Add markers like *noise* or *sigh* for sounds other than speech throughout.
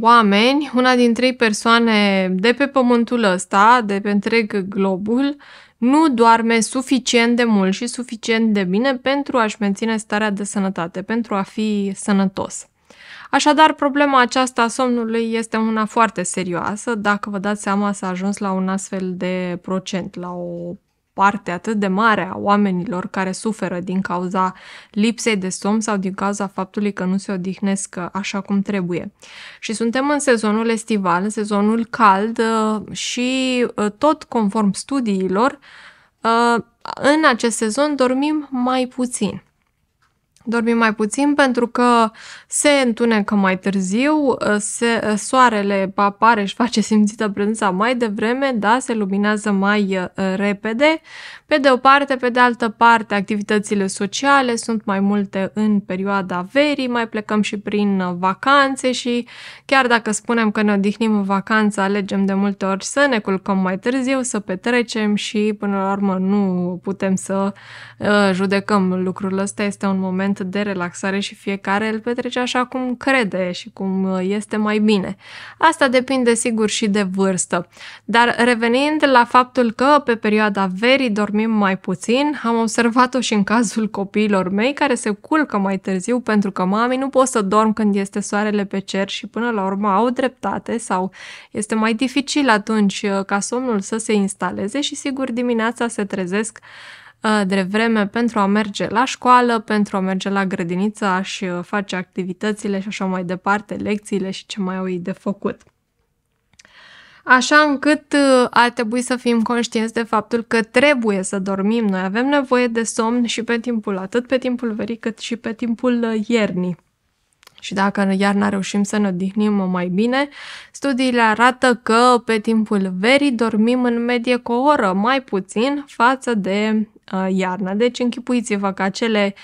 oameni, una din trei persoane de pe pământul ăsta, de pe întreg globul, nu doarme suficient de mult și suficient de bine pentru a-și menține starea de sănătate, pentru a fi sănătos. Așadar, problema aceasta a somnului este una foarte serioasă, dacă vă dați seama s-a ajuns la un astfel de procent, la o parte atât de mare a oamenilor care suferă din cauza lipsei de somn sau din cauza faptului că nu se odihnesc uh, așa cum trebuie. Și suntem în sezonul estival, în sezonul cald uh, și uh, tot conform studiilor, în acest sezon dormim mai puțin dormim mai puțin pentru că se întunecă mai târziu, uh, se, uh, soarele apare și face simțită prezența mai devreme, da, se luminează mai uh, repede. Pe de o parte, pe de altă parte, activitățile sociale sunt mai multe în perioada verii, mai plecăm și prin vacanțe și chiar dacă spunem că ne odihnim în vacanță, alegem de multe ori să ne culcăm mai târziu, să petrecem și până la urmă nu putem să judecăm lucrul ăsta, este un moment moment de relaxare și fiecare îl petrece așa cum crede și cum uh, este mai bine. Asta depinde sigur și de vârstă. Dar revenind la faptul că pe perioada verii dormim mai puțin, am observat-o și în cazul copiilor mei care se culcă mai târziu pentru că mami nu pot să dorm când este soarele pe cer și până la urmă au dreptate sau este mai dificil atunci uh, ca somnul să se instaleze și sigur dimineața se trezesc de vreme pentru a merge la școală, pentru a merge la grădiniță, aș și uh, face activitățile și așa mai departe, lecțiile și ce mai au ei de făcut. Așa încât uh, ar trebui să fim conștienți de faptul că trebuie să dormim. Noi avem nevoie de somn și pe timpul, atât pe timpul verii cât și pe timpul uh, iernii. Și dacă în iarna reușim să ne odihnim mai bine, studiile arată că pe timpul verii dormim în medie cu o oră mai puțin față de uh, iarna. Deci închipuiți-vă că acele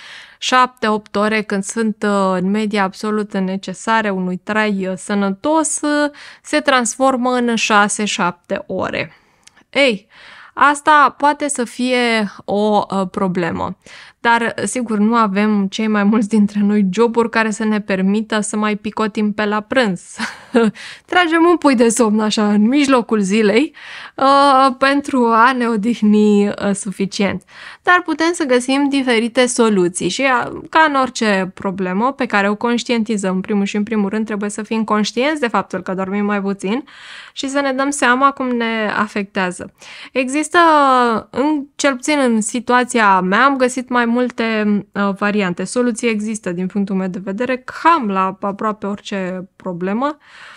7-8 ore când sunt uh, în media absolută necesare unui trai uh, sănătos uh, se transformă în 6-7 ore. Ei, asta poate să fie o uh, problemă. Dar, sigur, nu avem cei mai mulți dintre noi joburi care să ne permită să mai picotim pe la prânz. *laughs* Tragem un pui de somn așa în mijlocul zilei uh, pentru a ne odihni uh, suficient. Dar putem să găsim diferite soluții și uh, ca în orice problemă pe care o conștientizăm, în primul și în primul rând trebuie să fim conștienți de faptul că dormim mai puțin și să ne dăm seama cum ne afectează. Există uh, în cel puțin în situația mea, am găsit mai multe uh, variante. Soluții există din punctul meu de vedere, cam la aproape orice problemă. Uh,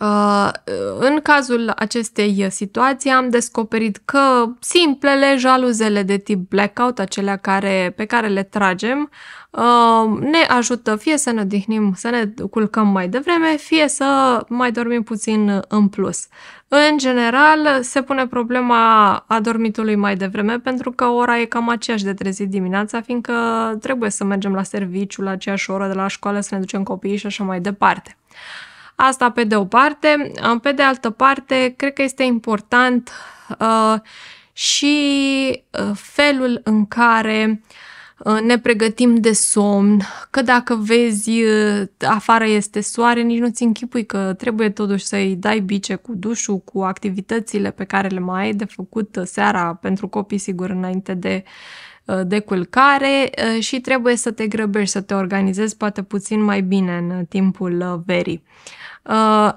Uh, în cazul acestei uh, situații am descoperit că simplele jaluzele de tip blackout, acelea care, pe care le tragem, uh, ne ajută fie să ne odihnim, să ne culcăm mai devreme, fie să mai dormim puțin în plus. În general, se pune problema a dormitului mai devreme pentru că ora e cam aceeași de trezit dimineața, fiindcă trebuie să mergem la serviciu la aceeași oră de la școală, să ne ducem copiii și așa mai departe. Asta pe de o parte. Pe de altă parte, cred că este important uh, și uh, felul în care uh, Uh, ne pregătim de somn, că dacă vezi uh, afară este soare, nici nu-ți închipui că trebuie totuși să-i dai bice cu dușul, cu activitățile pe care le mai ai de făcut uh, seara pentru copii, sigur, înainte de de culcare și trebuie să te grăbești, să te organizezi poate puțin mai bine în timpul verii.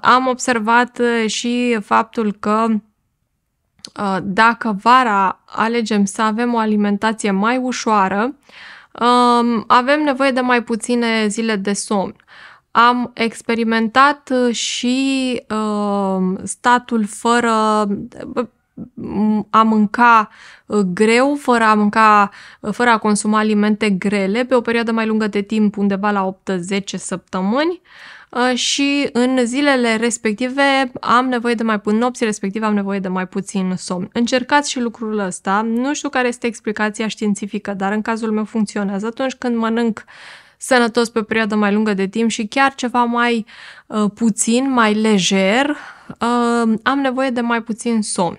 Am observat și faptul că Uh, dacă vara alegem să avem o alimentație mai ușoară, um, avem nevoie de mai puține zile de somn. Am experimentat și uh, statul fără a mânca uh, greu, fără a mânca, uh, fără a consuma alimente grele pe o perioadă mai lungă de timp, undeva la 8-10 săptămâni uh, și în zilele respective am nevoie de mai puțin nopți, respectiv am nevoie de mai puțin somn. Încercați și lucrul ăsta. Nu știu care este explicația științifică, dar în cazul meu funcționează. Atunci când mănânc sănătos pe o perioadă mai lungă de timp și chiar ceva mai uh, puțin, mai lejer, uh, am nevoie de mai puțin somn.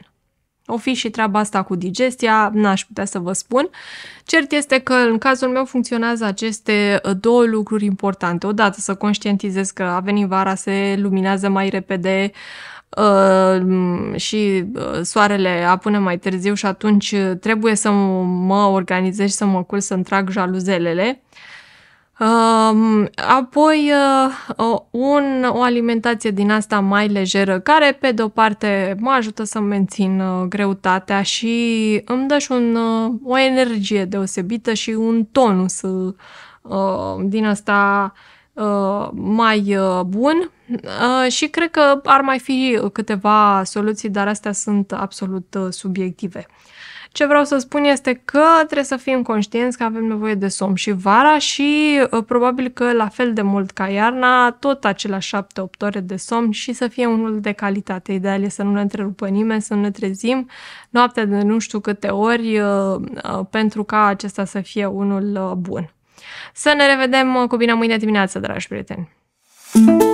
O fi și treaba asta cu digestia, n-aș putea să vă spun. Cert este că în cazul meu funcționează aceste ă, două lucruri importante. Odată să conștientizez că a venit vara, se luminează mai repede, ă, și ă, soarele apune mai târziu și atunci trebuie să mă organizez și să mă cul să-mi trag jaluzelele. Uh, Apoi uh, un, o alimentație din asta mai lejeră, care pe de-o parte mă ajută să mențin uh, greutatea și îmi dă și un, uh, o energie deosebită și un tonus din asta mai bun și cred că ar mai fi câteva soluții, dar astea sunt absolut subiective. Ce vreau să spun este că trebuie să fim conștienți că avem nevoie de somn și vara și uh, probabil că la fel de mult ca iarna, tot aceleași 7-8 ore de somn și să fie unul de calitate. Ideal e să nu ne întrerupă nimeni, să nu ne trezim noaptea de nu știu câte ori uh, uh, pentru ca acesta să fie unul bun. Să ne revedem cu bine mâine dimineață, dragi prieteni! thank you